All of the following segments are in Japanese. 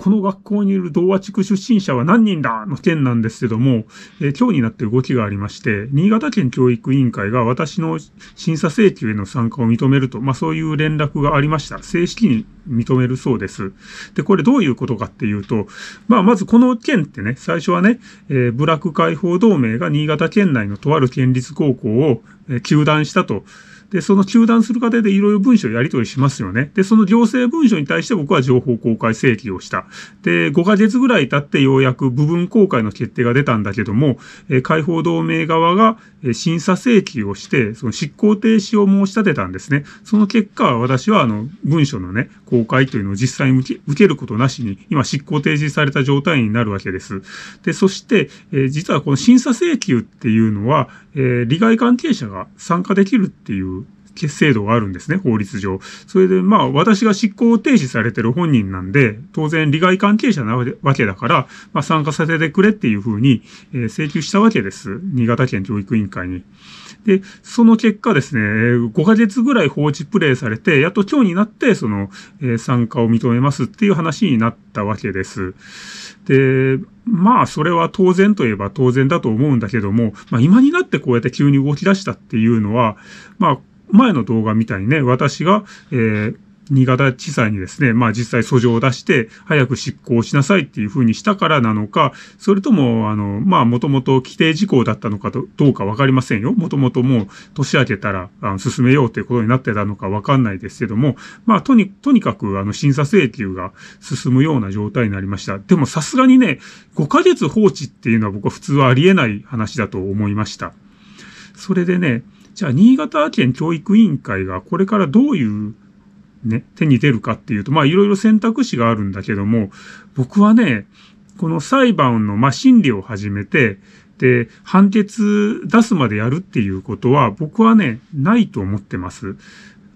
この学校にいる童話地区出身者は何人だの件なんですけども、えー、今日になって動きがありまして、新潟県教育委員会が私の審査請求への参加を認めると、まあそういう連絡がありました。正式に認めるそうです。で、これどういうことかっていうと、まあまずこの件ってね、最初はね、えー、部落解放同盟が新潟県内のとある県立高校を、えー、休断したと。で、その中断する過程でいろいろ文書やり取りしますよね。で、その行政文書に対して僕は情報公開請求をした。で、5ヶ月ぐらい経ってようやく部分公開の決定が出たんだけども、え解放同盟側が審査請求をして、その執行停止を申し立てたんですね。その結果、私はあの、文書のね、公開というのを実際に受けることなしに、今執行停止された状態になるわけです。で、そして、え実はこの審査請求っていうのは、え利害関係者が参加できるっていう制度があるんですね、法律上。それで、まあ、私が執行停止されてる本人なんで、当然、利害関係者なわけだから、まあ、参加させてくれっていうふうに、えー、請求したわけです。新潟県教育委員会に。で、その結果ですね、5ヶ月ぐらい放置プレイされて、やっと今日になって、その、えー、参加を認めますっていう話になったわけです。で、まあ、それは当然といえば当然だと思うんだけども、まあ、今になってこうやって急に動き出したっていうのは、まあ、前の動画みたいにね、私が、えー、新潟地裁にですね、まあ実際訴状を出して、早く執行しなさいっていうふうにしたからなのか、それとも、あの、まあもともと規定事項だったのかどうかわかりませんよ。もともともう年明けたらあの進めようということになってたのかわかんないですけども、まあとに、とにかくあの審査請求が進むような状態になりました。でもさすがにね、5ヶ月放置っていうのは僕は普通はありえない話だと思いました。それでね、じゃあ新潟県教育委員会がこれからどういうね、手に出るかっていうと、まあいろいろ選択肢があるんだけども、僕はね、この裁判の、まあ、審理を始めて、で、判決出すまでやるっていうことは、僕はね、ないと思ってます。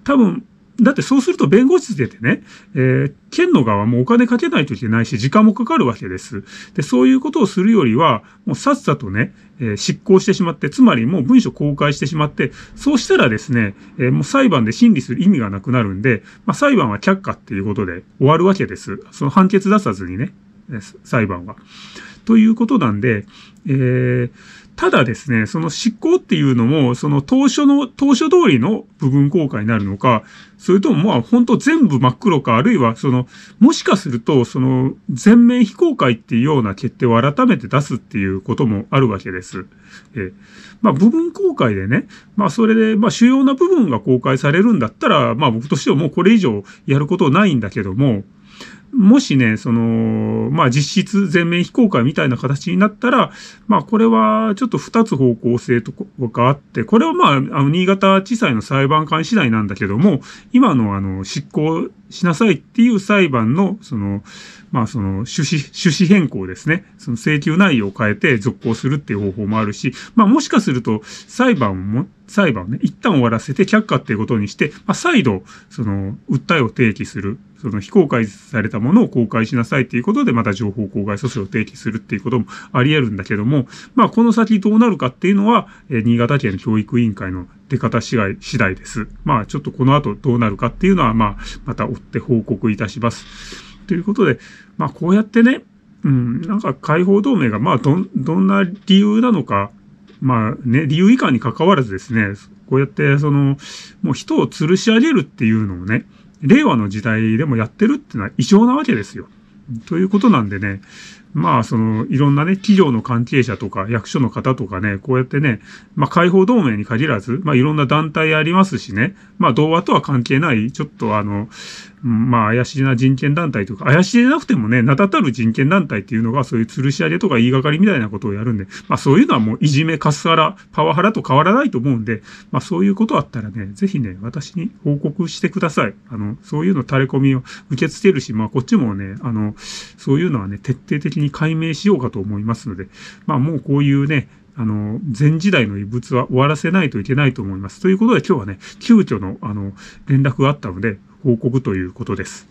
多分、だってそうすると弁護士出てね、えー、県の側もお金かけないといけないし、時間もかかるわけです。で、そういうことをするよりは、もうさっさとね、えー、執行してしまって、つまりもう文書公開してしまって、そうしたらですね、えー、もう裁判で審理する意味がなくなるんで、まあ、裁判は却下っていうことで終わるわけです。その判決出さずにね、裁判は。ということなんで、えー、ただですね、その執行っていうのも、その当初の、当初通りの部分公開になるのか、それともまあ本当全部真っ黒か、あるいはその、もしかすると、その全面非公開っていうような決定を改めて出すっていうこともあるわけです。えまあ部分公開でね、まあそれで、まあ主要な部分が公開されるんだったら、まあ僕としてはもうこれ以上やることないんだけども、もしね、その、まあ、実質全面非公開みたいな形になったら、まあ、これはちょっと二つ方向性とかあって、これはまあ、あの、新潟地裁の裁判官次第なんだけども、今のあの、執行しなさいっていう裁判の、その、まあその趣旨、趣旨変更ですね。その請求内容を変えて続行するっていう方法もあるし、まあもしかすると裁判も、裁判をね、一旦終わらせて却下っていうことにして、まあ再度、その、訴えを提起する。その非公開されたものを公開しなさいっていうことで、また情報公開訴訟を提起するっていうこともあり得るんだけども、まあこの先どうなるかっていうのは、え新潟県教育委員会の出方次第次第です。まあちょっとこの後どうなるかっていうのは、まあまた追って報告いたします。ということで、まあこうやってね、うん、なんか解放同盟が、まあど、どんな理由なのか、まあね、理由以下に関わらずですね、こうやってその、もう人を吊るし上げるっていうのをね、令和の時代でもやってるっていうのは異常なわけですよ。ということなんでね、まあ、その、いろんなね、企業の関係者とか、役所の方とかね、こうやってね、まあ、解放同盟に限らず、まあ、いろんな団体ありますしね、まあ、童話とは関係ない、ちょっとあの、うん、まあ、怪しげな人権団体とか、怪しげなくてもね、名だたる人権団体っていうのが、そういう吊るし上げとか言いがかりみたいなことをやるんで、まあ、そういうのはもう、いじめ、カスハラ、パワハラと変わらないと思うんで、まあ、そういうことあったらね、ぜひね、私に報告してください。あの、そういうの垂れ込みを受け付けるし、まあ、こっちもね、あの、そういうのはね、徹底的に解明しようかと思いますので、まあ、もうこういうね、あの、前時代の遺物は終わらせないといけないと思います。ということで今日はね、急遽の、あの、連絡があったので、報告ということです。